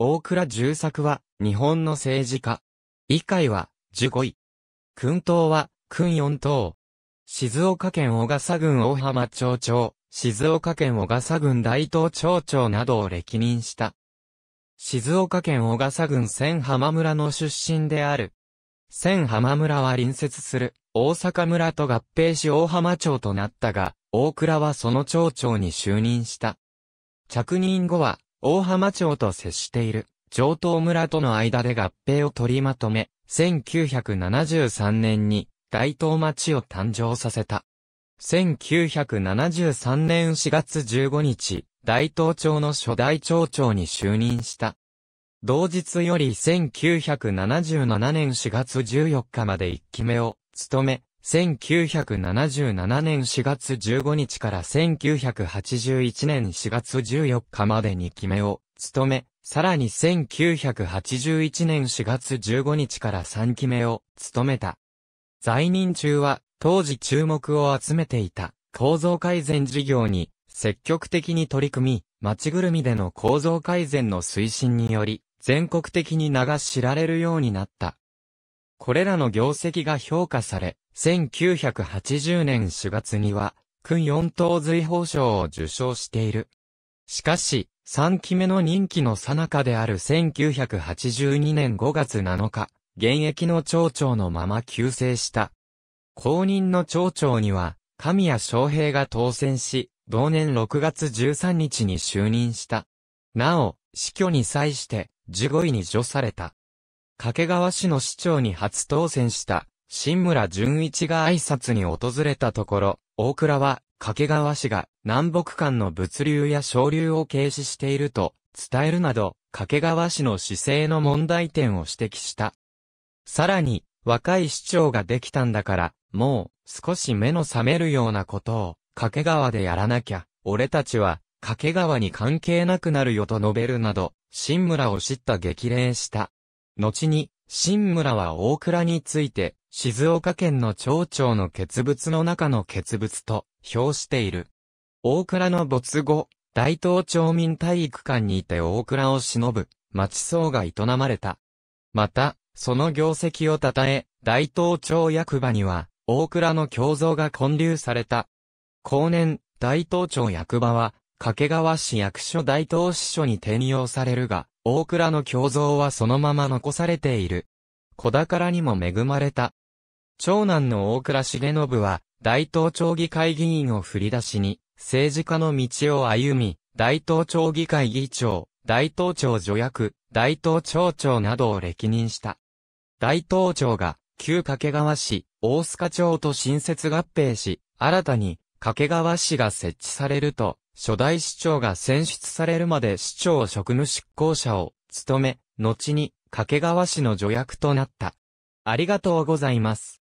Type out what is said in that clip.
大倉重作は、日本の政治家。以会は、十五位。君党は、君四等。静岡県小笠郡大浜町長、静岡県小笠郡大東町長などを歴任した。静岡県小笠郡千浜村の出身である。千浜村は隣接する大阪村と合併し大浜町となったが、大倉はその町長に就任した。着任後は大浜町と接している上東村との間で合併を取りまとめ、1973年に大東町を誕生させた。1973年4月15日、大東町の初代町長に就任した。同日より1977年4月14日まで1期目を務め、1977年4月15日から1981年4月14日までに決めを務め、さらに1981年4月15日から3期目を務めた。在任中は当時注目を集めていた構造改善事業に積極的に取り組み、町ぐるみでの構造改善の推進により全国的に名が知られるようになった。これらの業績が評価され、1980年4月には、君四等随法賞を受賞している。しかし、3期目の任期の最中である1982年5月7日、現役の町長のまま急逝した。公認の町長には、神谷昌平が当選し、同年6月13日に就任した。なお、死去に際して、15位に除された。掛川市の市長に初当選した新村淳一が挨拶に訪れたところ、大倉は、掛川市が南北間の物流や省流を軽視していると伝えるなど、掛川市の姿勢の問題点を指摘した。さらに、若い市長ができたんだから、もう少し目の覚めるようなことを掛川でやらなきゃ、俺たちは掛川に関係なくなるよと述べるなど、新村を知った激励した。後に、新村は大倉について、静岡県の町長の傑物の中の傑物と評している。大倉の没後、大東町民体育館にて大倉を忍ぶ、町僧が営まれた。また、その業績を称え、大東町役場には、大倉の胸像が建立された。後年、大東町役場は、掛川市役所大東支所に転用されるが、大倉の胸像はそのまま残されている。子宝にも恵まれた。長男の大倉重信は、大東町議会議員を振り出しに、政治家の道を歩み、大東町議会議長、大東町助役、大東町長などを歴任した。大東町が、旧掛川市、大須賀町と新設合併し、新たに、掛川市が設置されると、初代市長が選出されるまで市長職務執行者を務め、後に掛川市の助役となった。ありがとうございます。